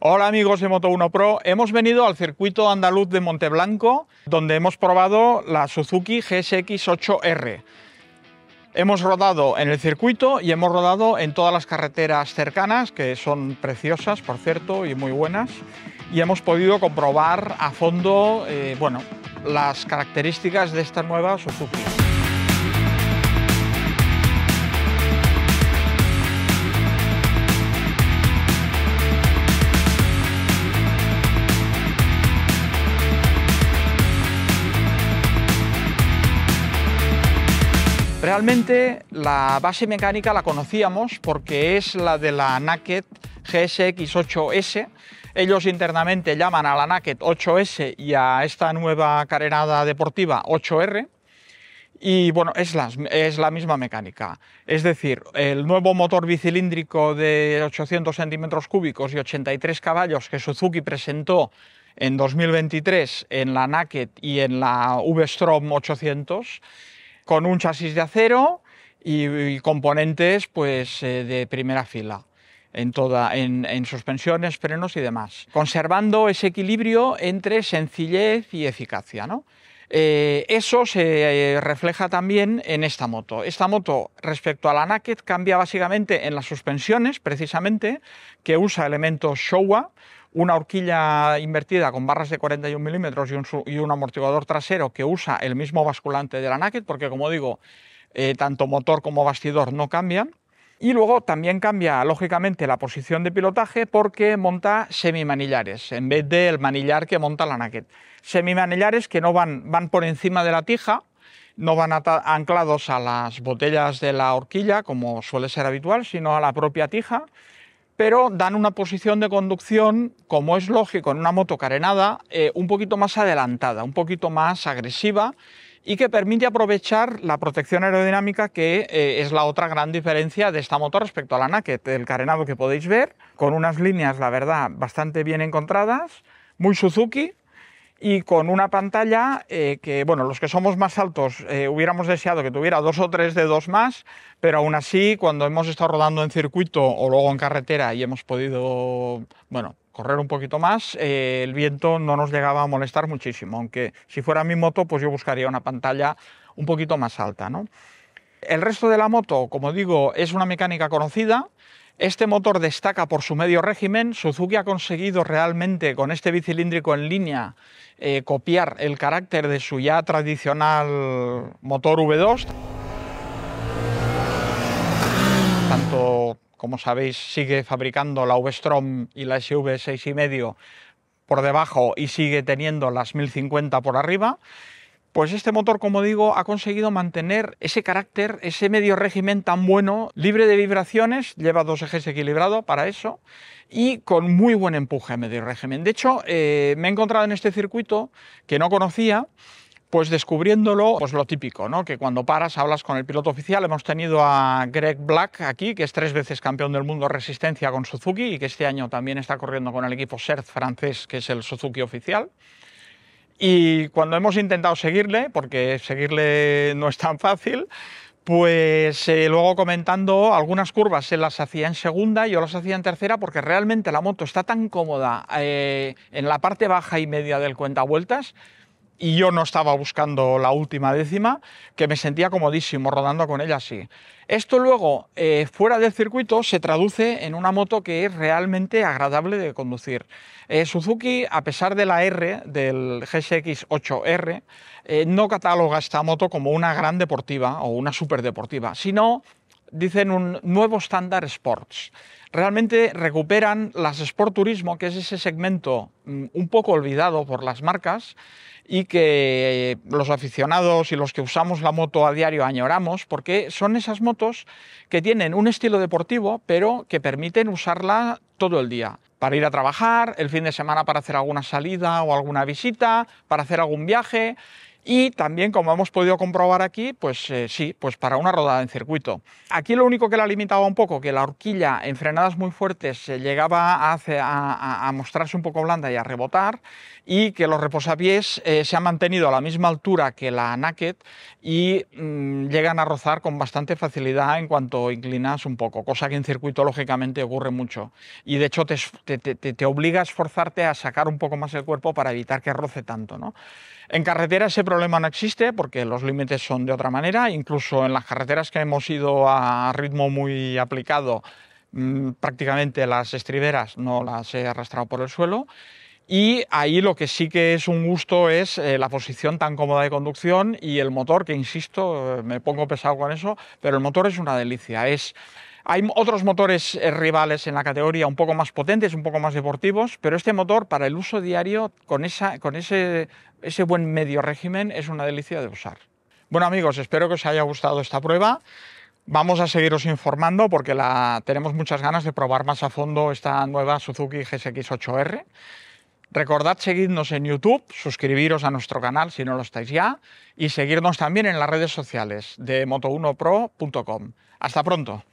Hola amigos de Moto1 Pro, hemos venido al circuito andaluz de Monteblanco donde hemos probado la Suzuki GSX-8R. Hemos rodado en el circuito y hemos rodado en todas las carreteras cercanas, que son preciosas, por cierto, y muy buenas, y hemos podido comprobar a fondo eh, bueno, las características de esta nueva Suzuki. Realmente la base mecánica la conocíamos porque es la de la Naked GSX-8S. Ellos internamente llaman a la Naked 8S y a esta nueva carenada deportiva 8R. Y bueno, es la, es la misma mecánica. Es decir, el nuevo motor bicilíndrico de 800 centímetros cúbicos y 83 caballos que Suzuki presentó en 2023 en la Naked y en la V-Strom 800 con un chasis de acero y, componentes pues, eh, de primera fila. En, toda, en, suspensiones, frenos y demás, conservando ese equilibrio entre sencillez y eficacia. ¿no? Eh, eso se eh, refleja también en esta moto. Esta moto respecto a la Naked cambia básicamente en las suspensiones, precisamente, que usa elementos Showa, una horquilla invertida con barras de 41 milímetros y un, amortiguador trasero que usa el mismo basculante de la Naked, porque como digo, eh, tanto motor como bastidor no cambian. Y luego también cambia lógicamente la posición de pilotaje porque monta semimanillares en vez del manillar que monta la Naked. Semimanillares que no van, van por encima de la tija, no van anclados a las botellas de la horquilla como suele ser habitual, sino a la propia tija pero dan una posición de conducción, como es lógico en una moto carenada, eh, un poquito más adelantada, un poquito más agresiva y que permite aprovechar la protección aerodinámica que eh, es la otra gran diferencia de esta moto respecto a la Naked, el carenado que podéis ver, con unas líneas, la verdad, bastante bien encontradas, muy Suzuki, y con una pantalla eh, que, bueno, los que somos más altos eh, hubiéramos deseado que tuviera dos o tres dedos más, pero aún así, cuando hemos estado rodando en circuito o luego en carretera y hemos podido, bueno, correr un poquito más, eh, el viento no nos llegaba a molestar muchísimo, aunque si fuera mi moto, pues yo buscaría una pantalla un poquito más alta, ¿no? El resto de la moto, como digo, es una mecánica conocida, este motor destaca por su medio régimen. Suzuki ha conseguido realmente con este bicilíndrico en línea eh, copiar el carácter de su ya tradicional motor V2. Tanto, como sabéis, sigue fabricando la V-Strom y la SV6,5 por debajo y sigue teniendo las 1050 por arriba. Pues este motor, como digo, ha conseguido mantener ese carácter, ese medio régimen tan bueno, libre de vibraciones, lleva dos ejes equilibrados para eso, y con muy buen empuje medio régimen. De hecho, eh, me he encontrado en este circuito que no conocía, pues descubriéndolo, pues lo típico, ¿no? Que cuando paras hablas con el piloto oficial. Hemos tenido a Greg Black aquí, que es tres veces campeón del mundo resistencia con Suzuki y que este año también está corriendo con el equipo SERT francés, que es el Suzuki oficial. Y cuando hemos intentado seguirle, porque seguirle no es tan fácil, pues eh, luego comentando, algunas curvas se las hacía en segunda, yo las hacía en tercera, porque realmente la moto está tan cómoda eh, en la parte baja y media del vueltas y yo no estaba buscando la última décima, que me sentía comodísimo rodando con ella así. Esto luego, eh, fuera del circuito, se traduce en una moto que es realmente agradable de conducir. Eh, Suzuki, a pesar de la R, del GSX-8R, eh, no cataloga esta moto como una gran deportiva o una superdeportiva, sino dicen un nuevo estándar sports. Realmente recuperan las Sport Turismo, que es ese segmento mm, un poco olvidado por las marcas y que eh, los aficionados y los que usamos la moto a diario añoramos, porque son esas motos que tienen un estilo deportivo, pero que permiten usarla todo el día. Para ir a trabajar, el fin de semana para hacer alguna salida o alguna visita, para hacer algún viaje y también, como hemos podido comprobar aquí, pues eh, sí, pues para una rodada en circuito. Aquí lo único que la limitaba un poco, que la horquilla en frenadas muy fuertes llegaba a, mostrarse un poco blanda y a rebotar, y que los reposapiés eh, se han mantenido a la misma altura que la naked y mm, llegan a rozar con bastante facilidad en cuanto inclinas un poco, cosa que en circuito lógicamente ocurre mucho. Y de hecho te, te, te, te obliga a esforzarte a sacar un poco más el cuerpo para evitar que roce tanto. ¿no? En carretera se problema no existe porque los límites son de otra manera, incluso en las carreteras que hemos ido a ritmo muy aplicado, mm, prácticamente las estriberas no las he arrastrado por el suelo. Y ahí lo que sí que es un gusto es eh, la posición tan cómoda de conducción y el motor, que insisto, eh, me pongo pesado con eso, pero el motor es una delicia. Es hay otros motores eh, rivales en la categoría un poco más potentes, un poco más deportivos, pero este motor para el uso diario, con, ese, buen medio régimen, es una delicia de usar. Bueno amigos, espero que os haya gustado esta prueba. Vamos a seguiros informando porque tenemos muchas ganas de probar más a fondo esta nueva Suzuki GSX-8R. Recordad seguirnos en YouTube, suscribiros a nuestro canal si no lo estáis ya y seguirnos también en las redes sociales de moto1pro.com. Hasta pronto.